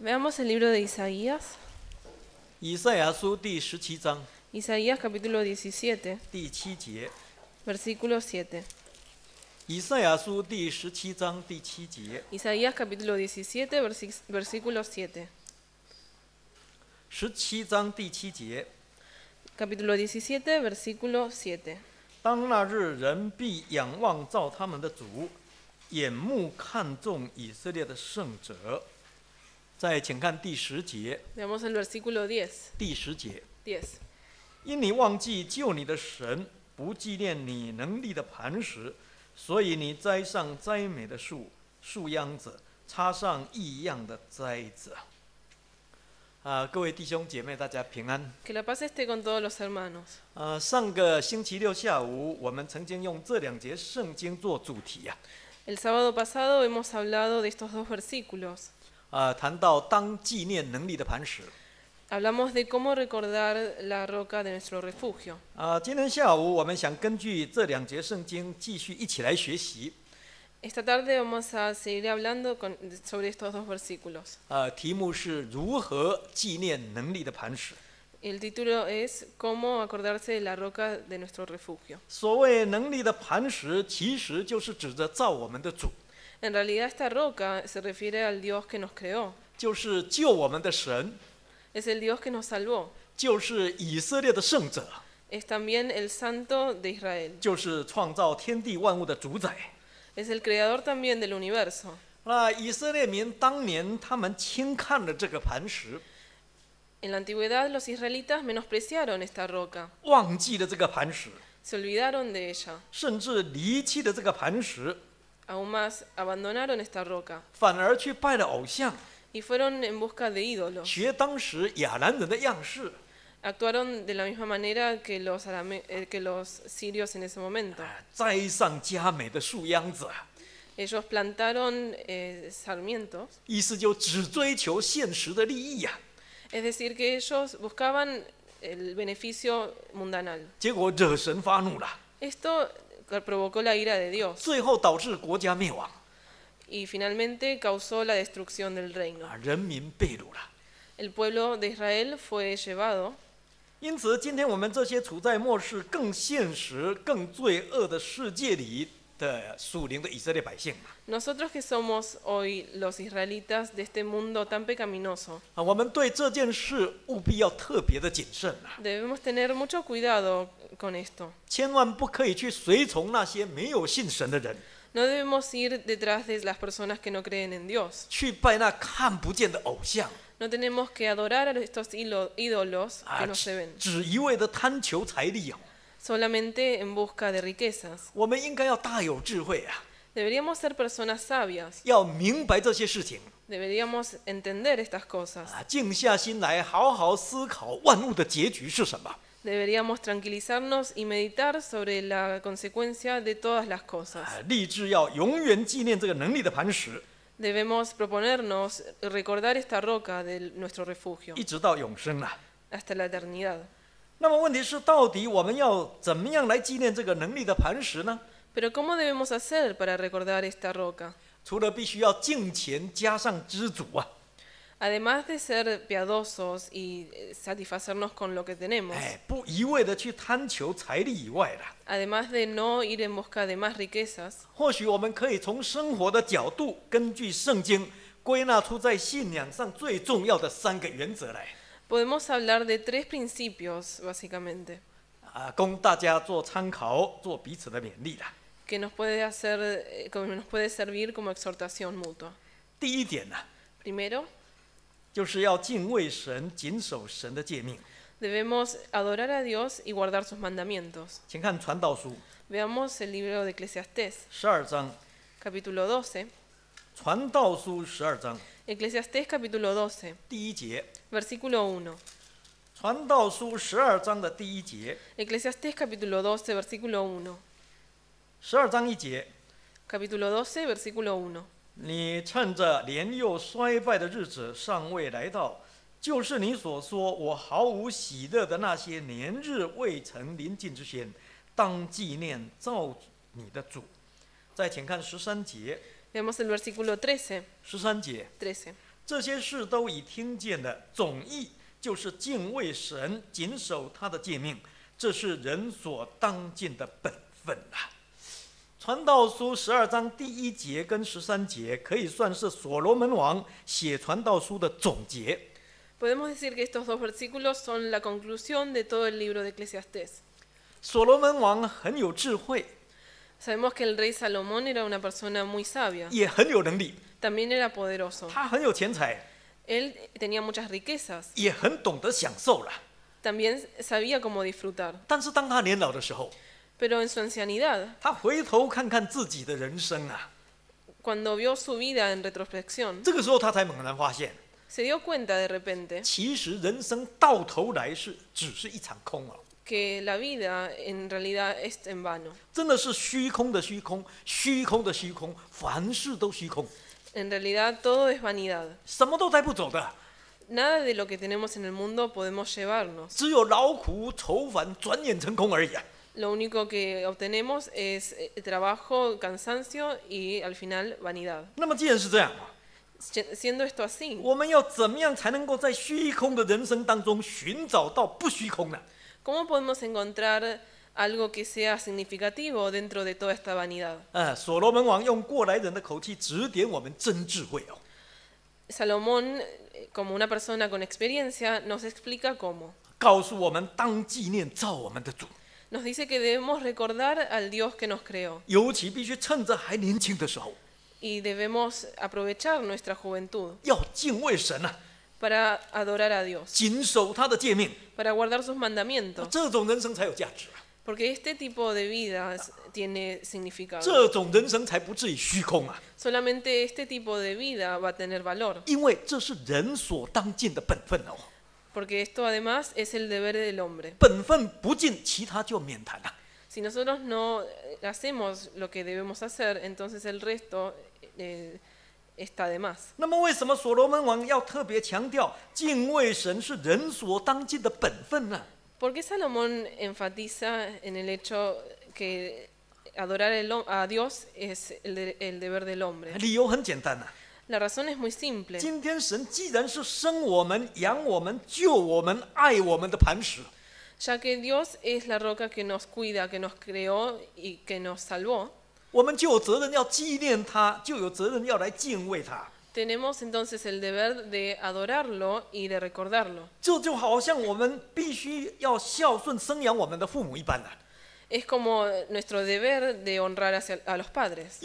veamos el libro de Isaías. Isaías capítulo 17, versículo 7. Isaías capítulo 17, versículo 7. capítulo 17, versículo 7. 当那日人必仰望造他们的主，眼目看中以色列的圣者。再请看第十节。第十节。因你忘记救你的神，不纪念你能力的磐石，所以你栽上栽美的树，树秧子插上异样的栽子。啊，各位弟兄姐妹，大家平安。啊，上个星期六下午，我们曾经用这两节圣经做主题呀。El sábado pasado hemos hablado de estos dos versículos. Hablamos de cómo recordar la roca de nuestro refugio. Esta tarde vamos a seguir hablando sobre estos dos versículos. El título es Cómo acordarse de la roca de nuestro refugio. En realidad esta roca se refiere al Dios que nos creó. es el Dios que nos salvó. es también el Santo de Israel. es el creador también del universo. 那以色列民当年他们轻看了这个磐石，en la antigüedad los israelitas menospreciaron esta roca. se olvidaron de ella. aún más, abandonaron esta roca y fueron en busca de ídolos. Actuaron de la misma manera que los, eh, sirios en ese momento. Ellos plantaron eh, sarmientos es decir, que ellos buscaban el beneficio mundanal. Esto provocó la ira de Dios y finalmente causó la destrucción del reino. El pueblo de Israel fue llevado. Nosotros que somos hoy los israelitas de este mundo tan pecaminoso, debemos tener mucho cuidado con esto. no debemos ir detrás de las personas que no creen en Dios. No tenemos que adorar a estos ídolos que no se ven, solamente en busca de riquezas. Deberíamos ser personas sabias. Deberíamos entender estas cosas. Deberíamos tranquilizarnos y meditar sobre la consecuencia de todas las cosas. Debemos proponernos recordar esta roca de nuestro refugio hasta la eternidad. 那么问题是，到底我们要怎么样来纪念这个能力的磐石呢？pero ¿cómo debemos hacer para recordar esta roca? Además de ser piadosos y eh, satisfacernos con lo que tenemos, eh, además de no ir en busca de más riquezas, podemos hablar de tres principios, básicamente, que nos puede hacer, eh, nos puede servir como exhortación mutua. Primero, debemos adorar a Dios y guardar sus mandamientos. Veamos el libro de Eclesiastés, capítulo 12. Eclesiastes, Eclesiastés capítulo 12, versículo 1. eclesiastés capítulo 12, versículo 1. 十二章一节，Capítulo doce, versículo uno。你趁着年幼衰败的日子尚未来到，就是你所说我毫无喜乐的那些年日未曾临近之前，当纪念造你的主。再请看十三节，Vemos el versículo trece。十三节，trece。这些事都已听见的总意，就是敬畏神，谨守他的诫命，这是人所当尽的本分啊。Podemos decir que estos dos versículos son la conclusión de todo el libro de Eclesiastes. sabemos que el rey Salomón era una persona muy sabia. También era poderoso. Él tenía muchas riquezas. También sabía cómo disfrutar. Pero en su ancianidad, cuando vio su vida en retrospección, se dio cuenta de repente que la vida en realidad es en vano. En realidad todo es vanidad. Nada de lo que tenemos en el mundo podemos llevarnos. 只有劳苦愁烦，转眼成空而已啊。lo único que obtenemos es eh, trabajo, cansancio y al final vanidad. Siendo esto así, ¿cómo podemos encontrar algo que sea significativo dentro de toda esta vanidad? Salomón, eh, como una persona con experiencia, nos explica cómo nos dice que debemos recordar al Dios que nos creó. y debemos aprovechar nuestra juventud para adorar a Dios, para guardar sus mandamientos. porque este tipo de vida tiene significado. solamente este tipo de vida va a tener valor, porque esto además es el deber del hombre. Si nosotros no eh, hacemos lo que debemos hacer, entonces el resto eh, está de más. ¿Por qué Salomón enfatiza en el hecho que adorar a Dios es el, deber del hombre? La razón es muy simple. ya que Dios es la roca que nos cuida, que nos creó y que nos salvó, tenemos entonces el deber de adorarlo y de recordarlo. 这就好像我们必须要孝顺生养我们的父母一般的、es como nuestro deber de honrar a los padres.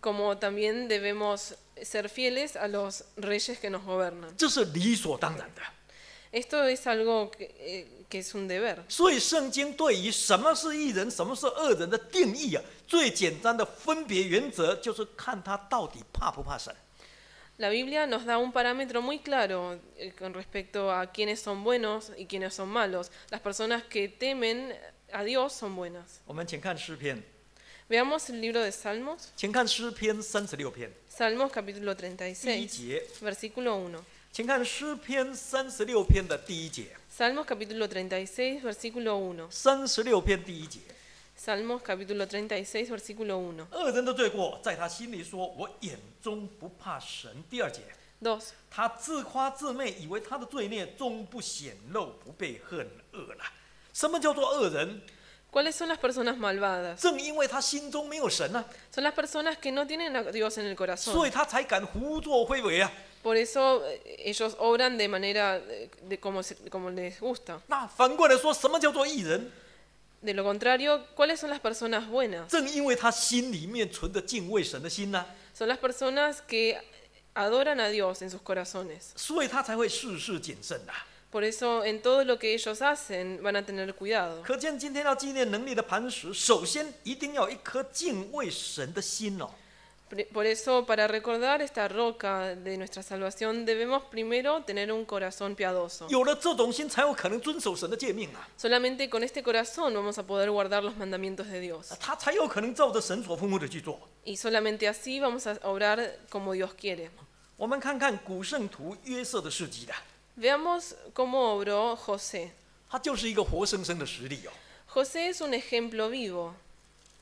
Como también debemos ser fieles a los reyes que nos gobernan. Esto es algo que, eh, que es un deber. 所以圣经对于什么是义人、什么是恶人的定义啊，最简单的分别原则就是看他到底怕不怕神。la Biblia nos da un parámetro muy claro eh, con respecto a quiénes son buenos y quiénes son malos. Las personas que temen a Dios son buenas. Veamos el libro de Salmos, Salmos capítulo 36, versículo 1. Salmos capítulo 36, versículo 1. Salmos capítulo 36, versículo 1. 2. cuáles son las personas malvadas? son las personas que no tienen a Dios en el corazón. Por eso eh, ellos obran de manera eh, de como, como les gusta. De lo contrario, ¿cuáles son las personas buenas? Son las personas que adoran a Dios en sus corazones. Por eso en todo lo que ellos hacen van a tener cuidado. Por eso, para recordar esta roca de nuestra salvación, debemos primero tener un corazón piadoso. Solamente con este corazón vamos a poder guardar los mandamientos de Dios. Y solamente así vamos a obrar como Dios quiere. Veamos cómo obró José. José es un ejemplo vivo.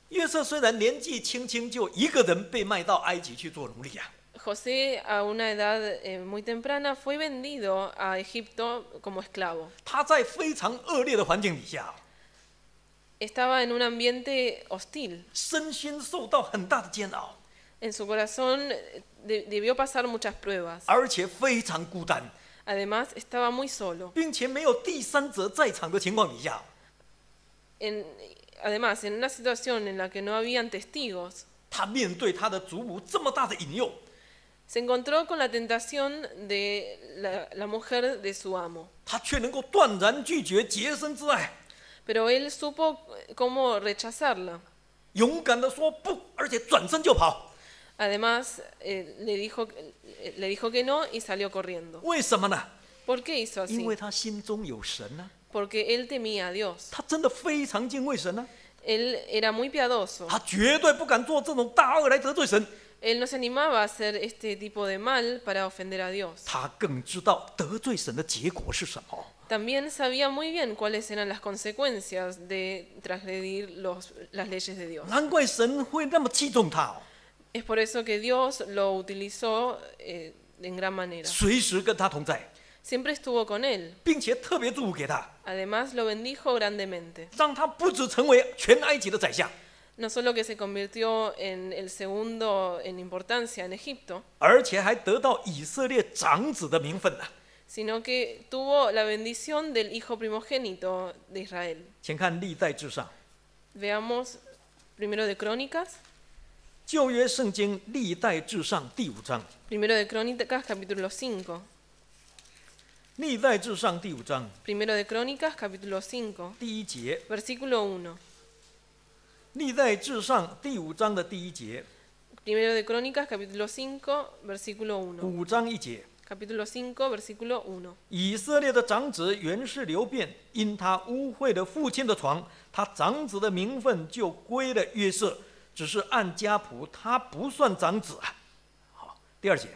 José a una edad eh, muy temprana fue vendido a Egipto como esclavo. Estaba en un ambiente hostil. En su corazón eh, debió pasar muchas pruebas. Además, estaba muy solo además, en una situación en la que no habían testigos, se encontró con la tentación de la, mujer de su amo. Pero él supo cómo rechazarla. Además, eh, le, dijo, que no y salió corriendo. ¿Por qué hizo así? porque él temía a Dios. Él era muy piadoso. Él no se animaba a hacer este tipo de mal para ofender a Dios. También sabía muy bien cuáles eran las consecuencias de transgredir las leyes de Dios. Es por eso que Dios lo utilizó eh, en gran manera siempre estuvo con él. Además, lo bendijo grandemente. No solo que se convirtió en el segundo en importancia en Egipto, sino que tuvo la bendición del hijo primogénito de Israel. Veamos primero de Crónicas. Primero de Crónicas capítulo 5. 立在至上第五章。Primero de Crónicas capítulo cinco, 第一节。Versículo uno. 立在至上第五章的第一节。Primero de Crónicas capítulo cinco, versículo uno. 五章一节。Capítulo cinco, versículo uno. 以色列的长子原是流便，因他污秽了父亲的床，他长子的名分就归了约瑟，只是按家谱他不算长子啊。好，第二节。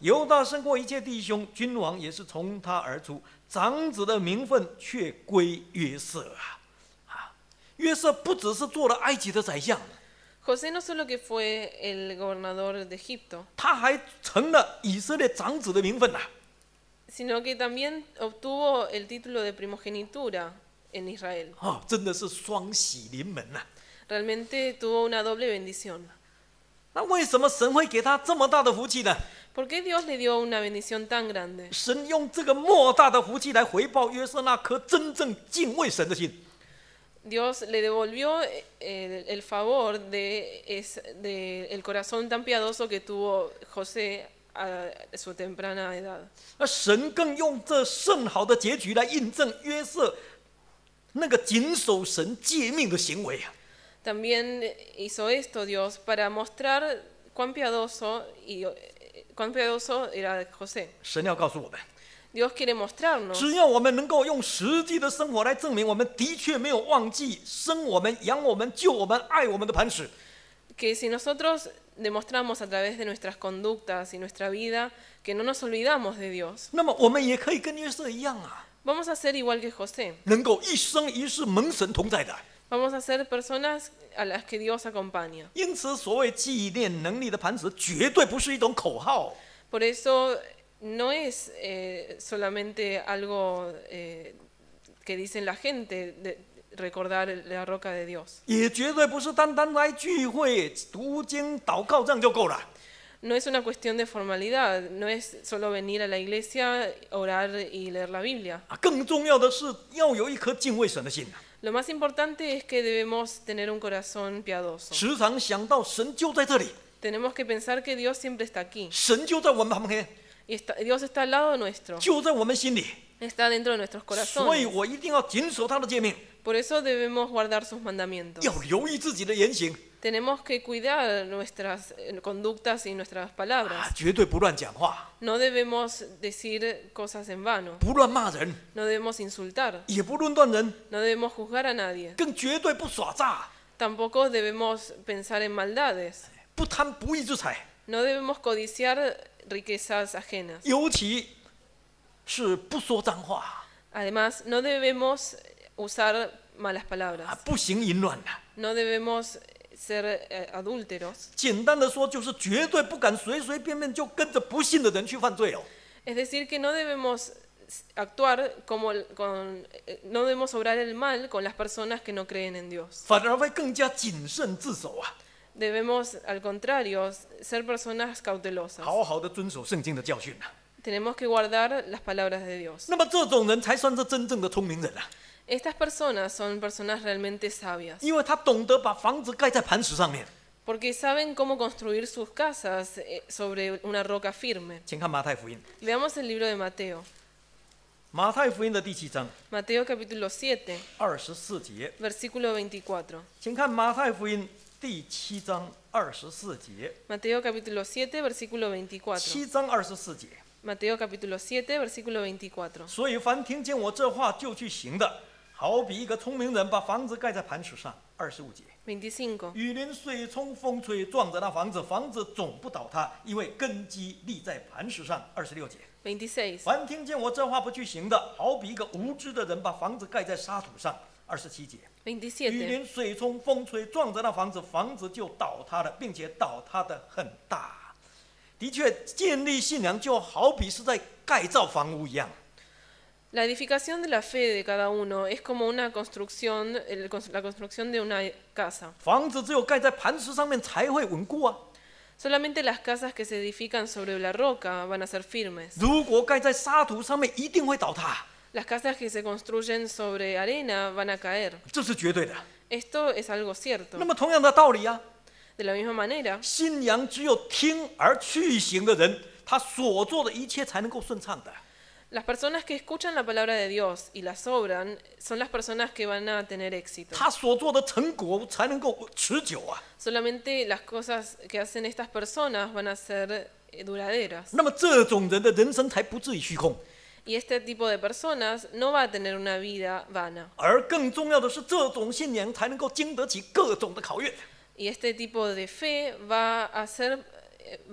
犹大胜过一切弟兄，君王也是从他而出，长子的名分却归约瑟啊！啊，约瑟不只是做了埃及的宰相，Jose no solo que fue el gobernador de Egipto，他还成了以色列长子的名分呐！Sino que también obtuvo el título de primogenitura en Israel。啊，真的是双喜临门呐！Realmente tuvo una doble bendición。那为什么神会给他这么大的福气呢？¿Por qué Dios le dio una bendición tan grande? Dios le devolvió eh, el, favor de, es, el corazón tan piadoso que tuvo José a su temprana edad. También hizo esto Dios para mostrar cuán piadoso y 神要告诉我们，只要我们能够用实际的生活来证明，我们的确没有忘记生我们、养我们、救我们、爱我们的磐石。那么我们也可以跟约瑟一样啊，能够一生一世蒙神同在的。Vamos a ser personas a las que Dios acompaña. Por eso no es eh, solamente algo eh, que dicen la gente, de recordar la roca de Dios. No es una cuestión de formalidad, no es solo venir a la iglesia, orar y leer la Biblia. Ah, lo más importante es que debemos tener un corazón piadoso. Tenemos que pensar que Dios siempre está aquí. Dios está al lado nuestro. Está dentro de nuestros corazones. Por eso debemos guardar sus mandamientos tenemos que cuidar nuestras eh, conductas y nuestras palabras. No debemos decir cosas en vano, No debemos insultar, No debemos juzgar a nadie, Tampoco debemos pensar en maldades, No debemos codiciar riquezas ajenas. Además, no debemos usar malas palabras. No debemos ser eh, adúlteros. Es decir, que no debemos actuar como con, eh, no debemos obrar el mal con las personas que no creen en Dios. Debemos, al contrario, ser personas cautelosas. Tenemos que guardar las palabras de Dios. Estas personas son personas realmente sabias. porque saben cómo construir sus casas eh, sobre una roca firme. leamos el libro de Mateo. Mateo capítulo 7, versículo 24. Mateo capítulo 7, versículo 24. Mateo capítulo 7, versículo 24. 好比一个聪明人把房子盖在磐石上，二十五节。雨淋、水冲、风吹，撞着那房子，房子总不倒塌，因为根基立在磐石上。二十六节。凡听见我这话不去行的，好比一个无知的人把房子盖在沙土上，二十七节。雨淋、水冲、风吹，撞着那房子，房子就倒塌了，并且倒塌的很大。的确，建立信仰就好比是在盖造房屋一样。La edificación de la fe de cada uno es como una construcción, la construcción de una casa. Solamente las casas que se edifican sobre la roca van a ser firmes. Las casas que se construyen sobre arena van a caer. Esto es algo cierto. De la misma manera, las personas que escuchan la palabra de Dios y la sobran, son las personas que van a tener éxito. Solamente las cosas que hacen estas personas van a ser eh, duraderas. Y este tipo de personas no va a tener una vida vana. Y este tipo de fe va a ser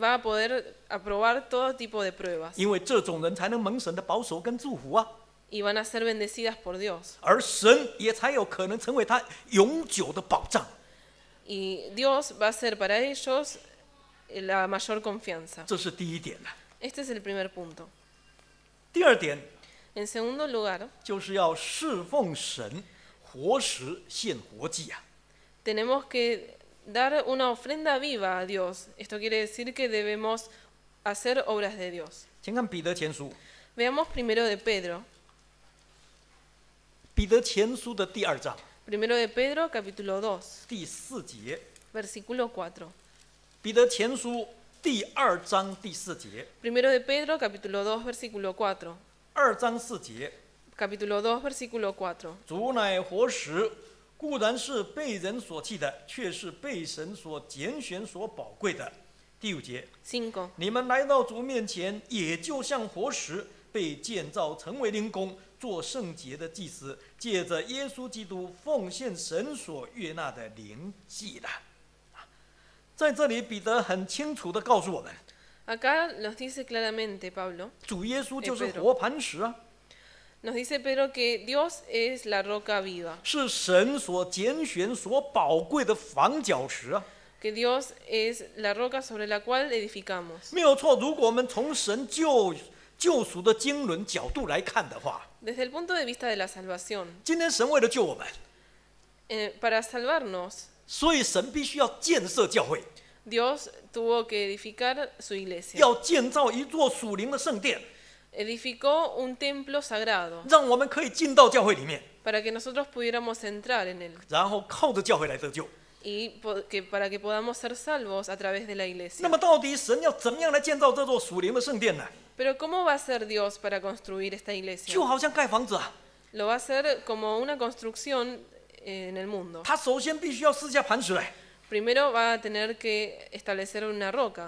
va a poder aprobar todo tipo de pruebas. y van a ser bendecidas por Dios. y Dios va a ser para ellos la mayor confianza. este es el primer punto. En segundo lugar, tenemos que dar una ofrenda viva a Dios. Esto quiere decir que debemos hacer obras de Dios. Veamos primero de Pedro, primero de Pedro capítulo 2, versículo 4. Primero de Pedro capítulo 2, versículo 4. Capítulo 2, versículo 4. 固然是被人所弃的，却是被神所拣选、所宝贵的。第五节，你们来到主面前，也就像活石被建造成为灵宫，做圣洁的祭司，借着耶稣基督奉献神所悦纳的灵祭了。在这里，彼得很清楚的告诉我们：主耶稣就是活磐石。啊。Nos dice Pedro que Dios es la roca viva. Que Dios es la roca sobre la cual edificamos. Desde el punto de vista de la salvación, para salvarnos, Dios tuvo que edificar su iglesia, edificó un templo sagrado Para que nosotros pudiéramos entrar en él Y para que podamos ser salvos a través de la iglesia. Pero ¿cómo va a ser Dios para construir esta iglesia? Lo va a hacer como una construcción eh, en el mundo. Primero va a tener que establecer una roca,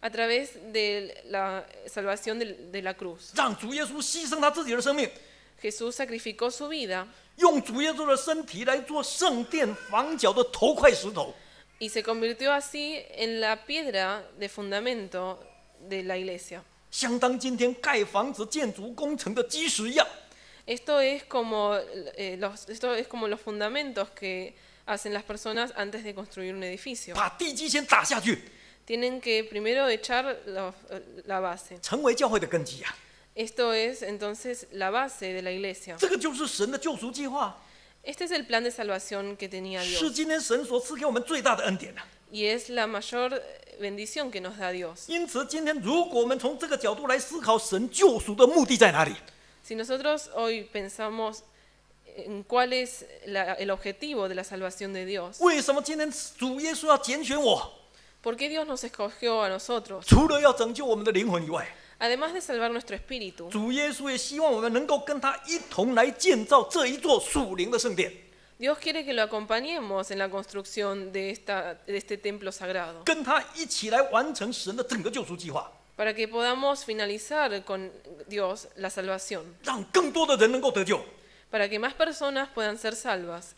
a través de la salvación de, la cruz. Jesús sacrificó su vida y se convirtió así en la piedra de fundamento de la iglesia. Esto es como, eh, los, esto es como los fundamentos que hacen las personas antes de construir un edificio tienen que primero echar la, base. Esto es entonces la base de la iglesia. Este es el plan de salvación que tenía Dios Y es la mayor bendición que nos da Dios. Si nosotros hoy pensamos en cuál es el objetivo de la salvación de Dios, ¿Por qué Dios nos escogió a nosotros? Además de salvar nuestro espíritu, Dios quiere que lo acompañemos en la construcción de, este templo sagrado, para que podamos finalizar con Dios la salvación, para que más personas puedan ser salvas,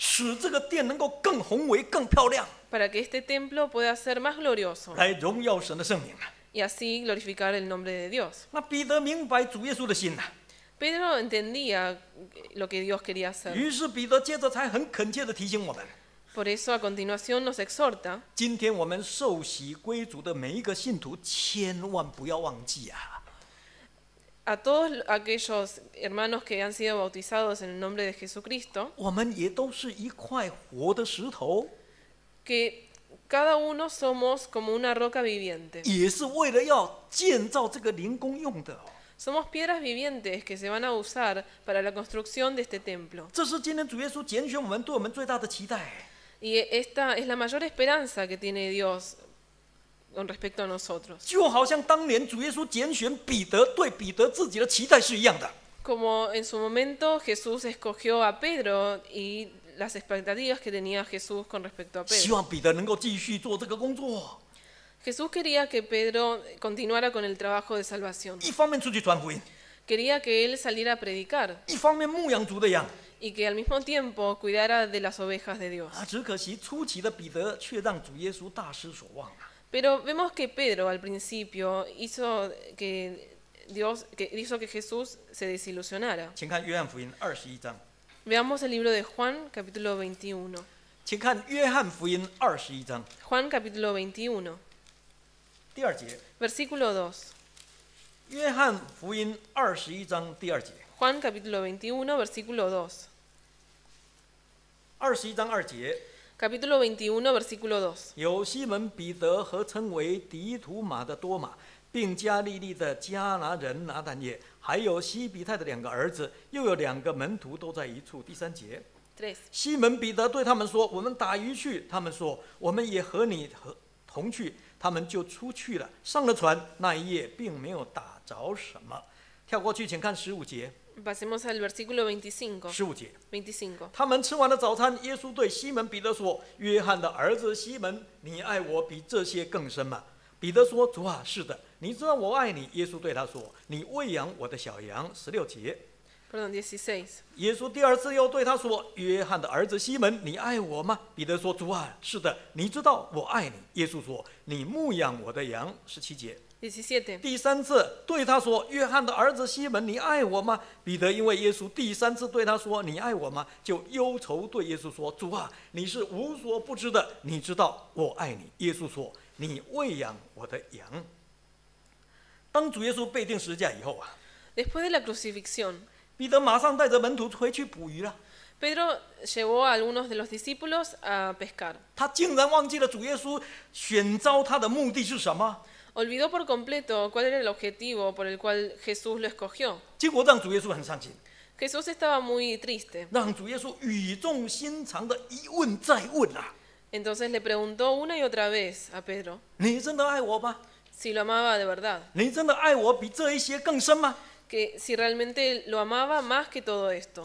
para que este templo pueda ser más glorioso y así glorificar el nombre de Dios. Pedro entendía lo que Dios quería hacer. por eso a continuación nos exhorta ah. a todos aquellos hermanos que han sido bautizados en el nombre de Jesucristo, que cada uno somos como una roca viviente. somos piedras vivientes que se van a usar para la construcción de este templo. y esta es la mayor esperanza que tiene Dios con respecto a nosotros. como en su momento Jesús escogió a Pedro y las expectativas que tenía Jesús con respecto a Pedro. Jesús quería que Pedro continuara con el trabajo de salvación. Quería que él saliera a predicar Y que al mismo tiempo cuidara de las ovejas de Dios. Pero vemos que Pedro al principio hizo que Dios que hizo que Jesús se desilusionara. Veamos el libro de Juan, capítulo 21. Juan, capítulo 21, versículo 2. Juan capítulo 21, versículo 2. Capítulo 21, versículo 2. 并加利利的加拿人拿坦也，还有西比泰的两个儿子，又有两个门徒都在一处。第三节，西门彼得对他们说：“我们打鱼去。”他们说：“我们也和你和同去。”他们就出去了，上了船。那一夜并没有打着什么。跳过去，请看十五节。m o s al versículo 十五节。他们吃完了早餐，耶稣对西门彼得说：“约翰的儿子西门，你爱我比这些更深吗？”彼得说：“主啊，是的，你知道我爱你。”耶稣对他说：“你喂养我的小羊。”十六节。Perdão, s e s 耶稣第二次又对他说：“约翰的儿子西门，你爱我吗？”彼得说：“主啊，是的，你知道我爱你。”耶稣说：“你牧养我的羊。”十七节。第三次对他说：“约翰的儿子西门，你爱我吗？”彼得因为耶稣第三次对他说“你爱我吗”，就忧愁对耶稣说：“主啊，你是无所不知的，你知道我爱你。”耶稣说。Después de la crucifixión, Pedro llevó a algunos de los discípulos a pescar. olvidó por completo cuál era el objetivo por el cual Jesús lo escogió. Jesús estaba muy triste. 让主耶稣语重心长的一问再问啊。entonces le preguntó una y otra vez a Pedro, ¿si lo amaba de verdad, Que si realmente lo amaba más que todo esto.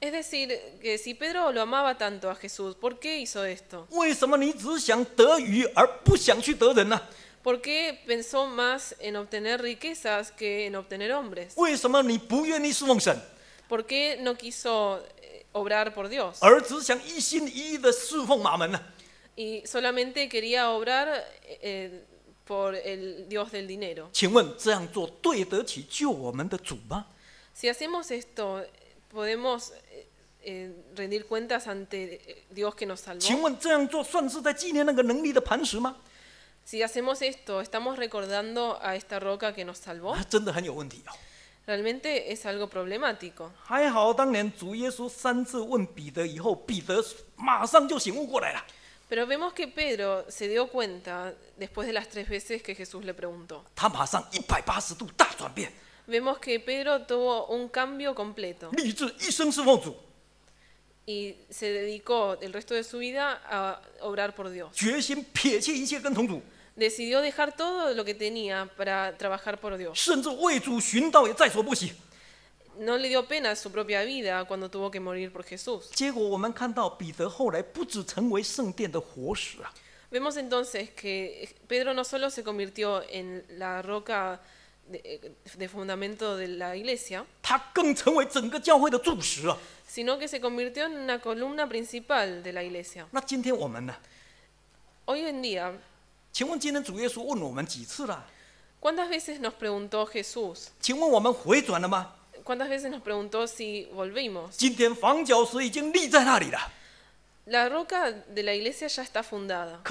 Es decir, que si Pedro lo amaba tanto a Jesús, ¿por qué hizo esto? ¿Por qué pensó más en obtener riquezas que en obtener hombres? ¿Por qué no quiso obrar por Dios. y solamente quería obrar eh, por el Dios del dinero. si hacemos esto, podemos eh, eh, rendir cuentas ante Dios que nos salvó. si hacemos esto, estamos recordando a esta roca que nos salvó realmente es algo problemático. Pero vemos que Pedro se dio cuenta después de las tres veces que Jesús le preguntó. Vemos que Pedro tuvo un cambio completo Y se dedicó el resto de su vida a obrar por Dios decidió dejar todo lo que tenía para trabajar por Dios. No le dio pena su propia vida cuando tuvo que morir por Jesús. Vemos entonces que Pedro no solo se convirtió en la roca de, de fundamento de la iglesia, sino que se convirtió en una columna principal de la iglesia. Hoy en día, ¿Cuántas veces nos preguntó Jesús? ¿Cuántas veces nos preguntó si volvimos? La roca de la iglesia ya está fundada,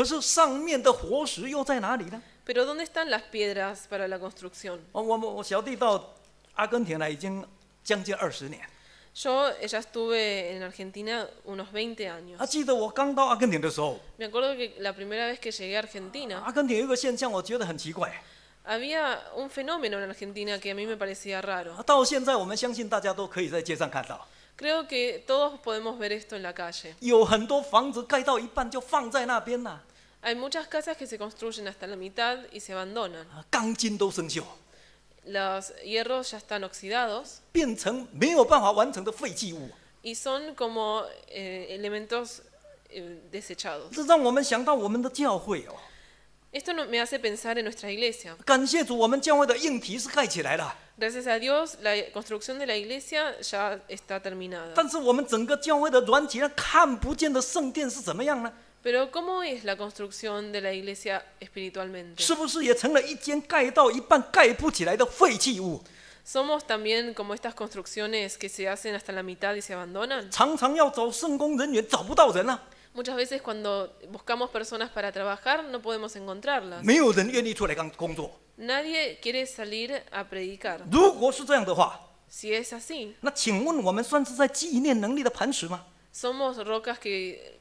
¿Pero ¿dónde están las piedras para la construcción? Yo ya estuve en Argentina unos 20 años. Ah, me acuerdo que la primera vez que llegué a Argentina, ah, eh. había un fenómeno en Argentina que a mí me parecía raro. Creo que todos podemos ver esto en la calle. Hay muchas casas que se construyen hasta la mitad y se abandonan los hierros ya están oxidados y son como eh, elementos eh, desechados. Esto no- me hace pensar en nuestra iglesia. Gracias a Dios, la construcción de la iglesia ya está terminada. Pero ¿cómo es la construcción de la iglesia espiritualmente? ¿Somos también como estas construcciones que se hacen hasta la mitad y se abandonan. Muchas veces cuando buscamos personas para trabajar no podemos encontrarlas. Nadie quiere salir a predicar. Si es así, ¿somos rocas que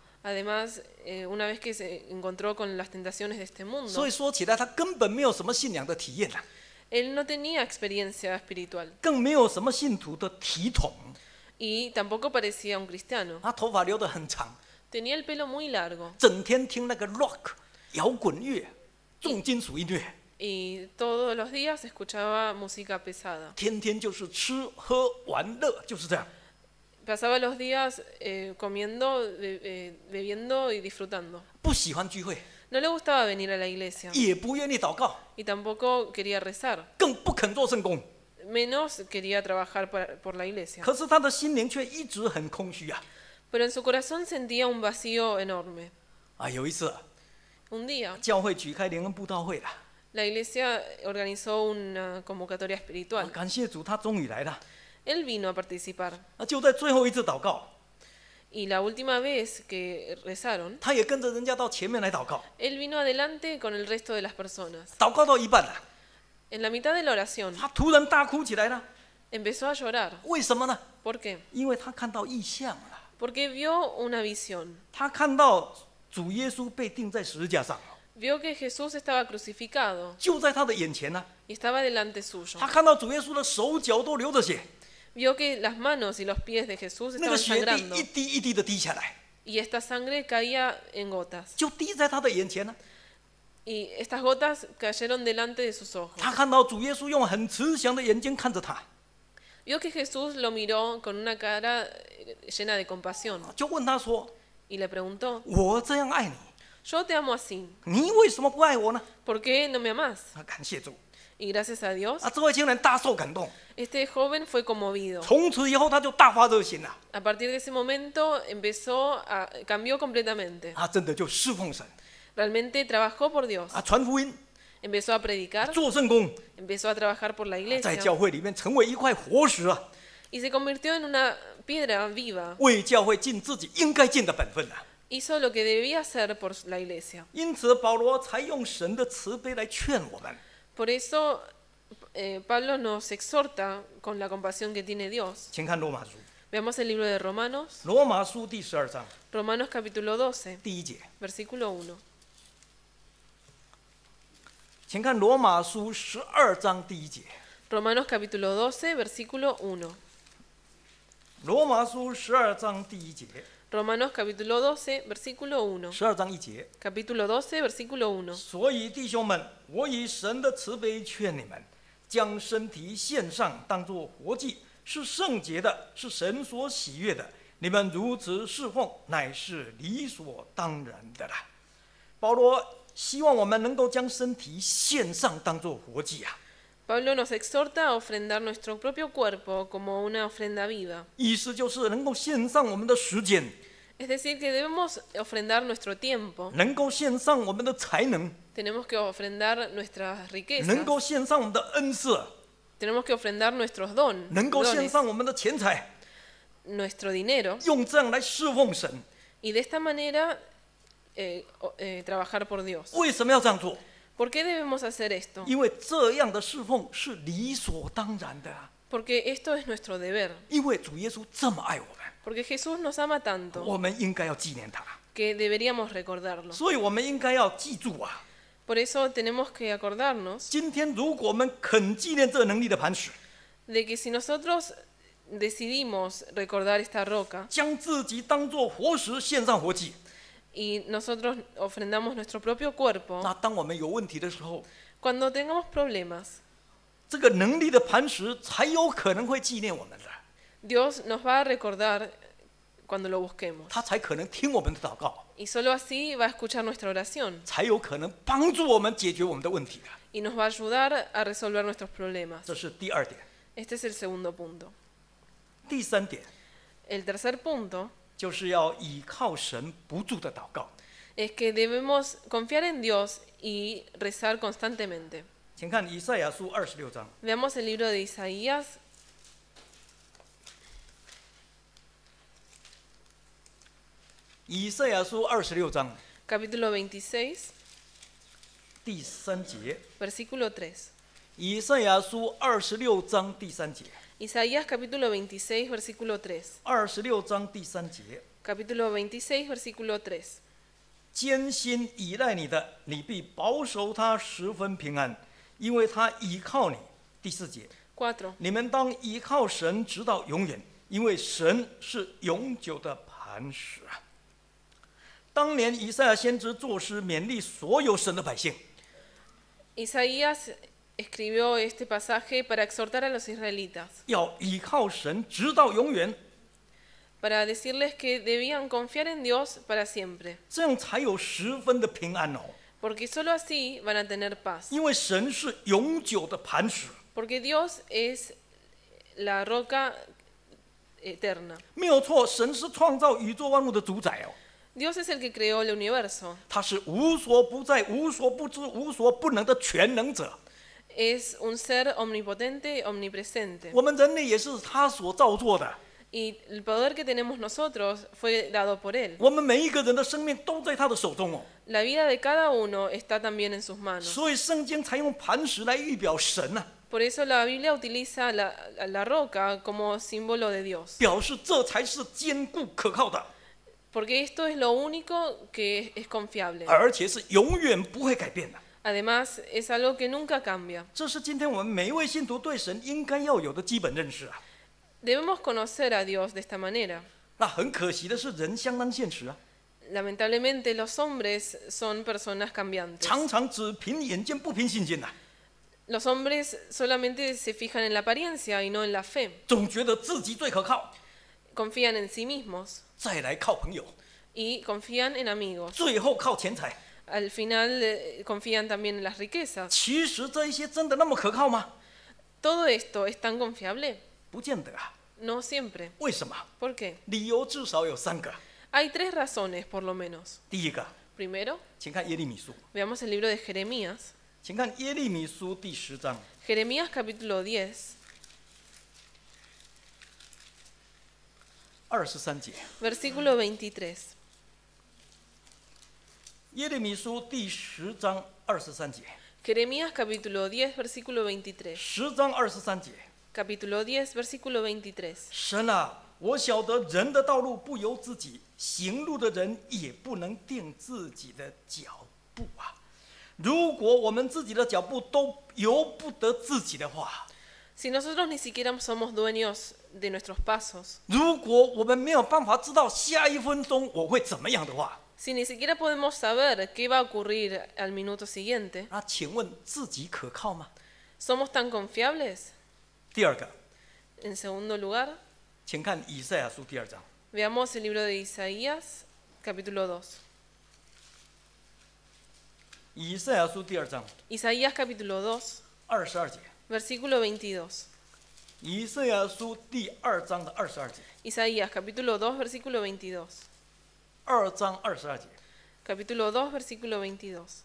Además, eh, una vez que se encontró con las tentaciones de este mundo, él no tenía experiencia espiritual Y tampoco parecía un cristiano. Tenía el pelo muy largo y todos los días escuchaba música pesada pasaba los días eh, comiendo, eh, bebiendo y disfrutando. No le gustaba venir a la iglesia y tampoco quería rezar, menos quería trabajar por la iglesia. pero en su corazón sentía un vacío enorme. un día, la iglesia organizó una convocatoria espiritual él vino a participar. y la última vez que rezaron, Él vino adelante con el resto de las personas. en la mitad de la oración empezó a llorar. ¿Por qué? Porque vio una visión. vio que Jesús estaba crucificado y estaba delante suyo vio que las manos y los pies de Jesús estaban sangrando y esta sangre caía en gotas y estas gotas cayeron delante de sus ojos. vio que Jesús lo miró con una cara eh, llena de compasión y le preguntó yo te amo así, ¿por qué no me amas? Y gracias a Dios, este joven fue conmovido. A partir de ese momento empezó cambió completamente. Realmente trabajó por Dios. Empezó a predicar, empezó a trabajar por la iglesia y se convirtió en una piedra viva. Hizo lo que debía hacer por la iglesia. Por eso eh, Pablo nos exhorta con la compasión que tiene Dios. Veamos el libro de Romanos, Romanos capítulo 12, versículo 1. Romanos capítulo 12, versículo 1. 罗马诺斯，章十二，节十二章一节。所以，弟兄们，我以神的慈悲劝你们，将身体献上，当作活祭，是圣洁的，是神所喜悦的。你们如此侍奉，乃是理所当然的了。保罗希望我们能够将身体献上，当作活祭啊。Pablo nos exhorta a ofrendar nuestro propio cuerpo como una ofrenda viva. Es decir, que debemos ofrendar nuestro tiempo, tenemos que ofrendar nuestras riquezas, tenemos que ofrendar nuestros dones, nuestro dinero, y de esta manera eh, eh, trabajar por Dios. ¿Por qué debemos hacer esto? Porque esto es nuestro deber. Porque Jesús nos ama tanto que deberíamos recordarlo. Por eso tenemos que acordarnos de que si nosotros decidimos recordar esta roca, y nosotros ofrendamos nuestro propio cuerpo, cuando tengamos problemas, Dios nos va a recordar cuando lo busquemos. Y solo así va a escuchar nuestra oración Y nos va a ayudar a resolver nuestros problemas. Este es el segundo punto. El tercer punto es que debemos confiar en Dios y rezar constantemente. Veamos el libro de Isaías capítulo 26, versículo 3. 3 Isaías capítulo 26, versículo 3. capítulo 26, versículo 3. 艰辛依赖你的，你必保守他十分平安，因为他倚靠你。第四节，4. 你们当依靠神直到永远，因为神是永久的磐石啊。当年以赛亚先知作诗勉励所有神的百姓，Isaías escribió este pasaje para exhortar a los israelitas, para decirles que debían confiar en Dios para siempre, Porque solo así van a tener paz. Porque Dios es la roca eterna. Dios es el que creó el universo es un ser omnipotente, omnipresente. Y el poder que tenemos nosotros fue dado por Él. La vida de cada uno está también en sus manos. Por eso la Biblia utiliza la, roca como símbolo de Dios. Porque esto es lo único que es confiable 而且是永远不会改变的。Además, es algo que nunca cambia. Debemos conocer a Dios de esta manera. Lamentablemente, los hombres son personas cambiantes. Los hombres solamente se fijan en la apariencia y no en la fe. Confían en sí mismos Y confían en amigos al final eh, confían también en las riquezas. ¿Todo esto es tan confiable? No siempre. ¿Por qué? Hay tres razones, por lo menos. Primero, veamos el libro de Jeremías. Jeremías capítulo 10, versículo 23. 耶利米书第十章二十三节。Jeremías capítulo diez versículo veintitrés。十章二十三节。capítulo diez versículo veintitrés。神啊，我晓得人的道路不由自己，行路的人也不能定自己的脚步啊。如果我们自己的脚步都由不得自己的话，si nosotros ni siquiera somos dueños de nuestros pasos。如果我们没有办法知道下一分钟我会怎么样的话。Si ni siquiera podemos saber qué va a ocurrir al minuto siguiente, ah, ¿somos tan confiables? En segundo lugar, veamos el libro de Isaías, capítulo 2. Isaías capítulo 2, versículo 22. Isaías, capítulo 2, versículo 22 capítulo 2, versículo 22.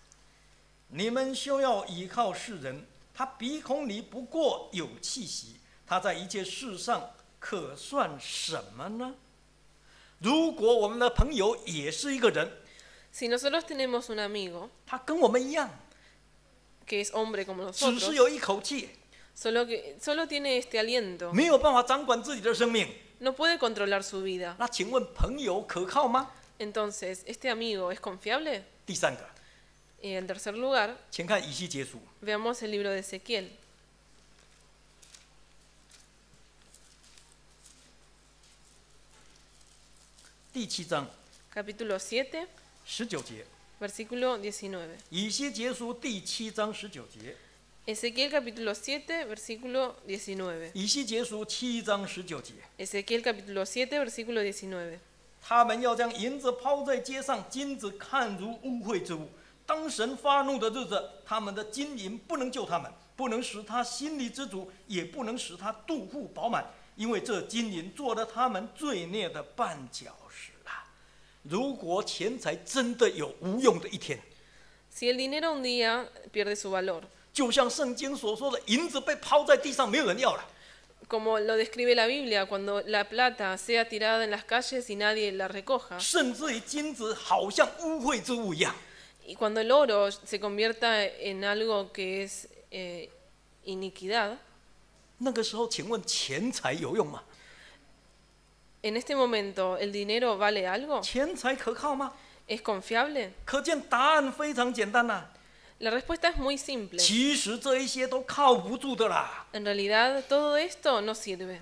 Si nosotros tenemos un amigo que es hombre como nosotros, solo tiene este aliento, no puede controlar su vida. Entonces, ¿este amigo es confiable? Y en tercer lugar, veamos el libro de Ezequiel. Capítulo 7, versículo 19. Ezequiel, capítulo 7, versículo 19. Ezequiel, capítulo 7, versículo 19. 他们要将银子抛在街上，金子看如污秽之物。当神发怒的日子，他们的金银不能救他们，不能使他心里知足，也不能使他肚腹饱满，因为这金银做了他们罪孽的绊脚石啊！如果钱财真的有无用的一天，就像圣经所说的，银子被抛在地上，没有人要了。como lo describe la Biblia, cuando la plata sea tirada en las calles y nadie la recoja. y cuando el oro se convierta en algo que es iniquidad, ¿en este momento, ¿el dinero vale algo? ¿Es confiable? La respuesta es muy simple. En realidad, todo esto no sirve.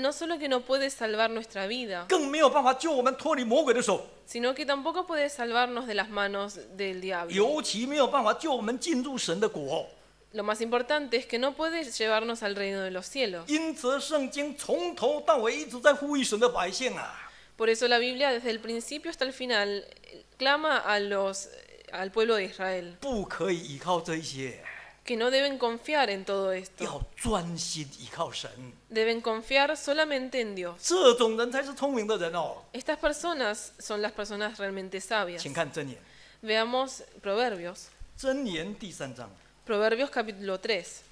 No solo que no puede salvar nuestra vida, sino que tampoco puede salvarnos de las manos del diablo. Lo más importante es que no puede llevarnos al reino de los cielos. Por eso la Biblia desde el principio hasta el final clama a los, al pueblo de Israel que no deben confiar en todo esto. Deben confiar solamente en Dios. Estas personas son las personas realmente sabias. Veamos Proverbios. Proverbios capítulo 3.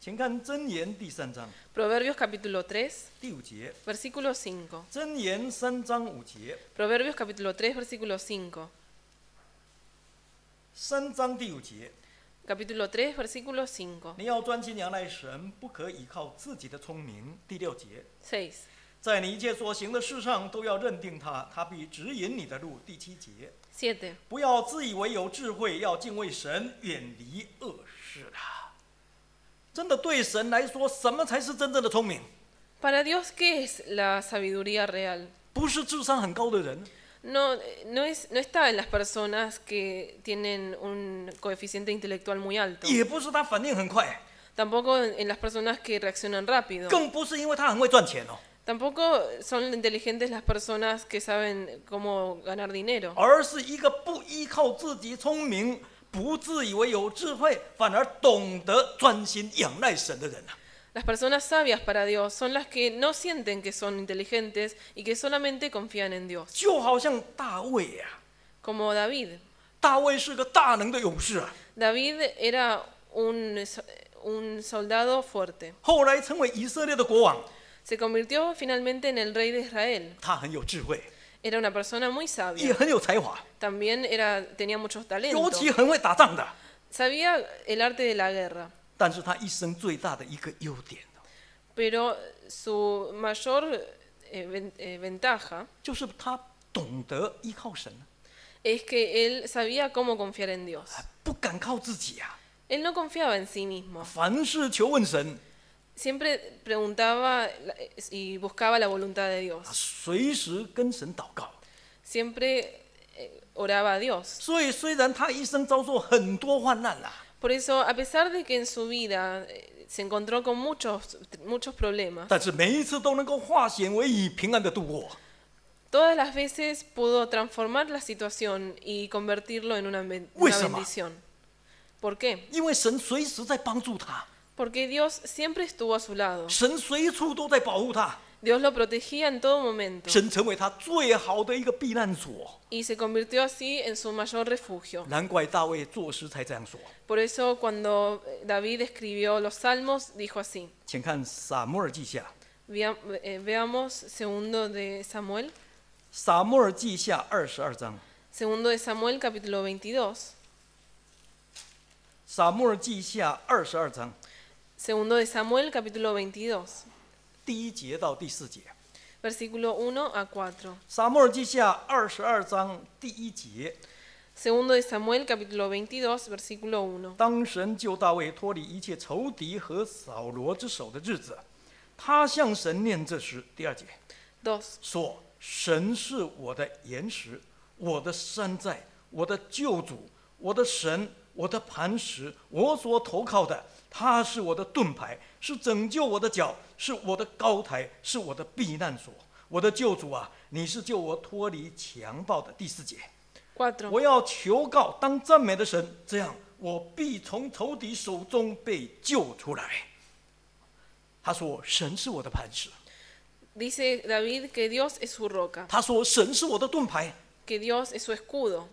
请看真言第三章第五节，真言三章五节，三章第五节。你要专心仰赖神，不可倚靠自己的聪明。第六节，在你一切所行的事上都要认定他，他必指引你的路。第七节，不要自以为有智慧，要敬畏神，远离恶事。¿Para Dios, ¿qué es la sabiduría real? No, no, es, no está en las personas que tienen un coeficiente intelectual muy alto. Tampoco en las personas que reaccionan rápido. Tampoco son inteligentes las personas que saben cómo ganar dinero, 而是一个不依靠自己聪明 las personas sabias para Dios son las que no sienten que son inteligentes y que solamente confían en Dios. como David. David era un, soldado fuerte. se convirtió finalmente en el rey de Israel. Era una persona muy sabia. también era, tenía muchos talentos. sabía el arte de la guerra, Pero su mayor eh, eh, ventaja es que él sabía cómo confiar en Dios. Ah, él no confiaba en sí mismo siempre preguntaba y buscaba la voluntad de Dios. Siempre eh, oraba a Dios. Por eso, a pesar de que en su vida eh, se encontró con muchos, muchos problemas, todas las veces pudo transformar la situación y convertirlo en una, bendición. ¿Por qué? Porque Dios siempre estuvo a su lado. Dios lo protegía en todo momento Y se convirtió así en su mayor refugio. Por eso cuando David escribió los salmos dijo así. Eh, veamos segundo de Samuel, Segundo de Samuel capítulo 22. Segundo de Samuel, capítulo 22, 第一节到第四节，versículo 1 a 4. Segundo de Samuel, capítulo 22, versículo 1. 2. 说：“神是我的岩石，我的山寨，我的救主，我的神，我的磐石，我所投靠的。他是我的盾牌，是拯救我的脚，是我的高台，是我的避难所。我的救主啊，你是救我脱离强暴的第四节。我要求告当赞美的神，这样我必从仇敌手中被救出来。他说，神是我的磐石。他说，神是我的盾牌。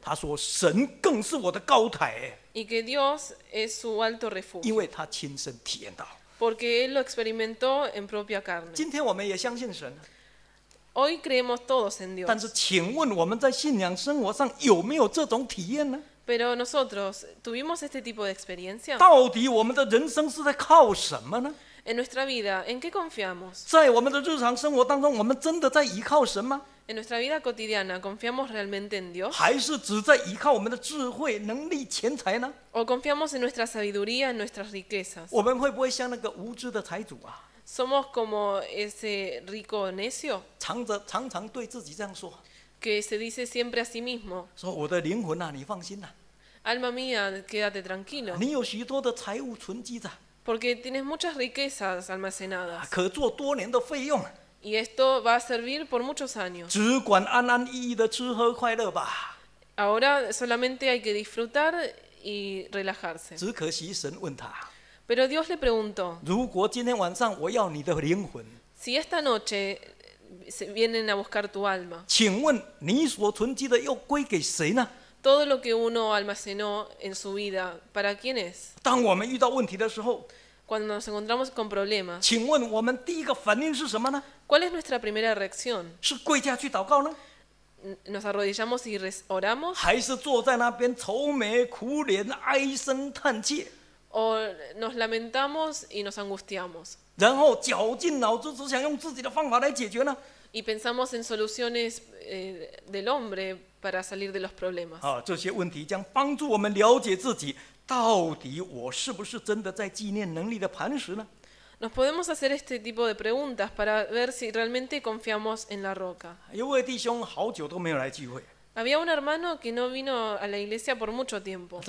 他说，神更是我的高台。y que Dios es su alto refugio, porque Él lo experimentó en propia carne. Hoy creemos todos en Dios, Pero nosotros tuvimos este tipo de experiencia ¿En nuestra vida, ¿en qué confiamos? confiamos. En nuestra vida cotidiana, ¿confiamos realmente en Dios? ¿O confiamos en nuestra sabiduría, en nuestras riquezas? ¿Somos como ese rico necio Que se dice siempre a sí mismo, Alma mía, quédate tranquilo, Porque tienes muchas riquezas almacenadas y esto va a servir por muchos años. Ahora solamente hay que disfrutar y relajarse. Pero Dios le preguntó, si esta noche se- vienen a buscar tu alma, ¿todo lo que uno almacenó en su vida, ¿para quién es? 当我们遇到问题的时候，cuando nos encontramos con problemas. ¿cuál es nuestra primera reacción? nos arrodillamos y oramos? ¿O nos lamentamos y nos angustiamos? ¿Y pensamos en soluciones eh, del hombre para salir de los problemas. ¿Nos podemos hacer este tipo de preguntas para ver si realmente confiamos en la roca. Había un hermano que no vino a la iglesia por mucho tiempo.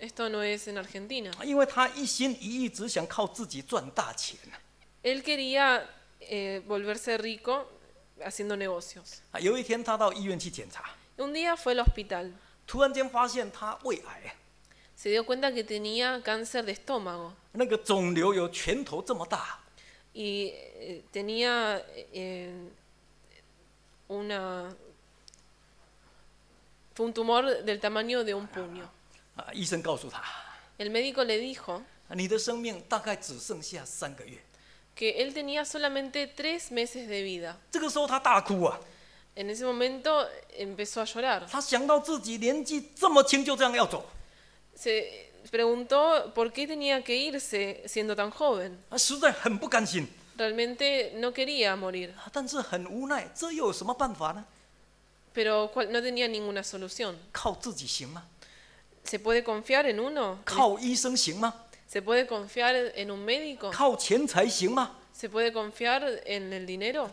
Esto no es en Argentina. Él quería eh, volverse rico haciendo negocios. Un día fue al hospital se dio cuenta que tenía cáncer de estómago y eh, tenía eh, una... Fue un tumor del tamaño de un puño. el médico le dijo que él tenía solamente tres meses de vida. en ese momento empezó a llorar se preguntó por qué tenía que irse siendo tan joven. Ah, Realmente no quería morir, ah, Pero no tenía ninguna solución. ¿Se puede confiar en uno? se puede confiar en un médico? ¿Se puede confiar en el dinero?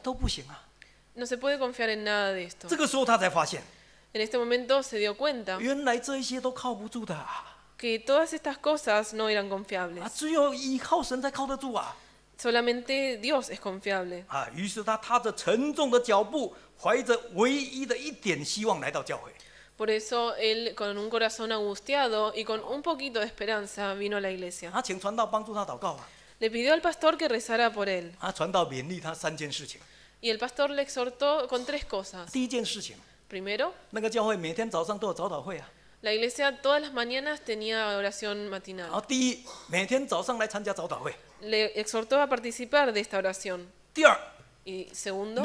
No se puede confiar en nada de esto. En este momento se dio cuenta que todas estas cosas no eran confiables. Solamente Dios es confiable. Por eso él, con un corazón angustiado y con un poquito de esperanza, vino a la iglesia. Le pidió al pastor que rezara por él. Y el pastor le exhortó con tres cosas. primero la iglesia todas las mañanas tenía oración matinal. Le exhortó a participar de esta oración. Y segundo,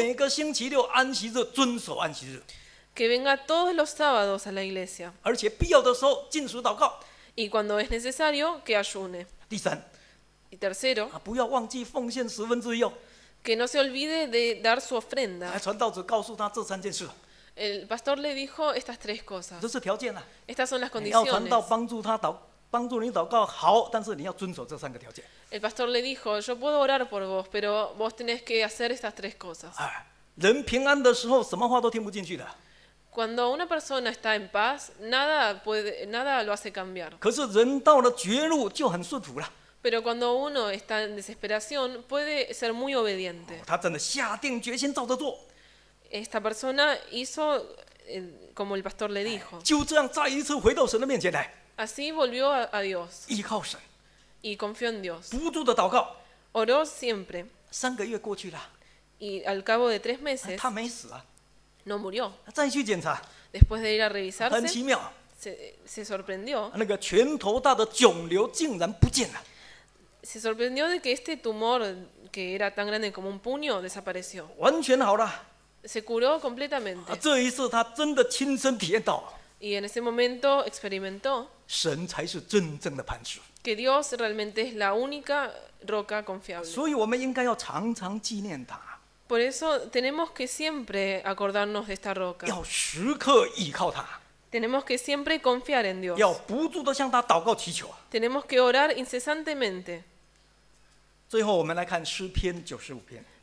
que venga todos los sábados a la iglesia Y cuando es necesario, que ayune. Y tercero, ah, pues que no se olvide de dar su ofrenda. El pastor le dijo estas tres cosas. Estas son las condiciones. El pastor le dijo, yo puedo orar por vos, pero vos tenés que hacer estas tres cosas. Ah, cuando una persona está en paz, nada, puede, nada lo hace cambiar. Pero cuando uno está en desesperación, puede ser muy obediente esta persona hizo eh, como el pastor le dijo. así volvió a, Dios y confió en Dios. oró siempre y al cabo de tres meses no murió. después de ir a revisarse, se sorprendió. se sorprendió de que este tumor que era tan grande como un puño desapareció se curó completamente. Y en ese momento experimentó que Dios realmente es la única roca confiable. Por eso tenemos que siempre acordarnos de esta roca. Tenemos que siempre confiar en Dios. Tenemos que orar incesantemente. 最后，我们来看诗篇九十五篇。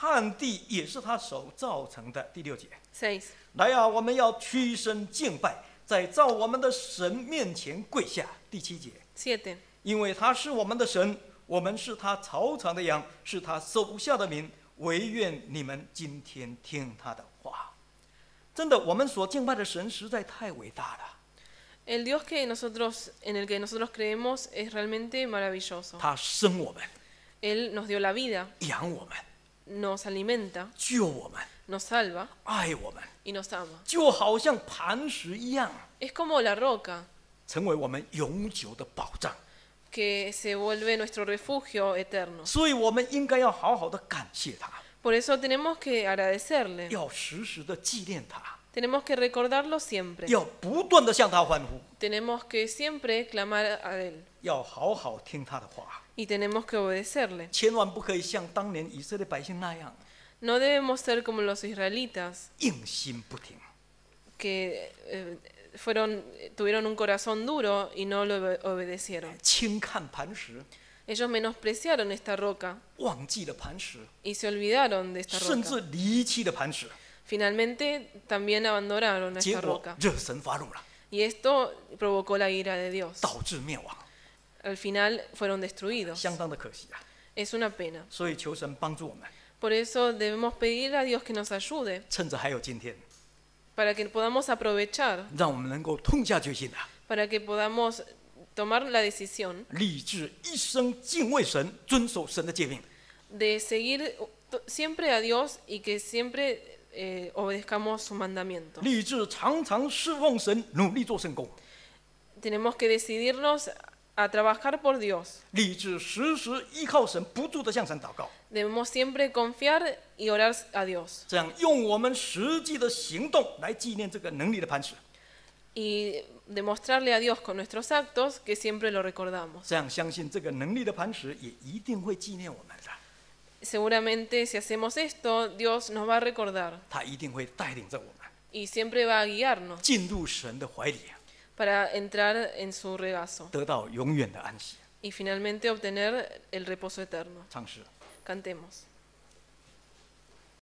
旱地也是他手造成的。第六节。s 来啊，我们要屈身敬拜，在造我们的神面前跪下。第七节。Siete。因为他是我们的神，我们是他草场的羊，是他手下的民。唯愿你们今天听他的话。真的，我们所敬拜的神实在太伟大了。El dios que nosotros en el que nosotros creemos es realmente maravilloso。他生我们。l nos dio la vida。养我们。nos alimenta, nos salva y nos ama. Es como la roca que se vuelve nuestro refugio eterno. Por eso tenemos que agradecerle, tenemos que recordarlo siempre. tenemos que siempre clamar a Él y tenemos que obedecerle. No debemos ser como los israelitas que eh, fueron, tuvieron un corazón duro y no lo obedecieron. ellos menospreciaron esta roca y se olvidaron de esta roca Finalmente también abandonaron esta roca. Y esto provocó la ira de Dios. Al final fueron destruidos. Es una pena. Por eso debemos pedir a Dios que nos ayude. Para que podamos aprovechar. Para que podamos tomar la decisión de seguir siempre a Dios y que siempre eh, obedezcamos su mandamiento. tenemos que decidirnos a trabajar por Dios. debemos siempre confiar y orar a Dios. y demostrarle a Dios con nuestros actos que siempre lo recordamos seguramente si hacemos esto, Dios nos va a recordar y siempre va a guiarnos para entrar en su regazo y finalmente obtener el reposo eterno. cantemos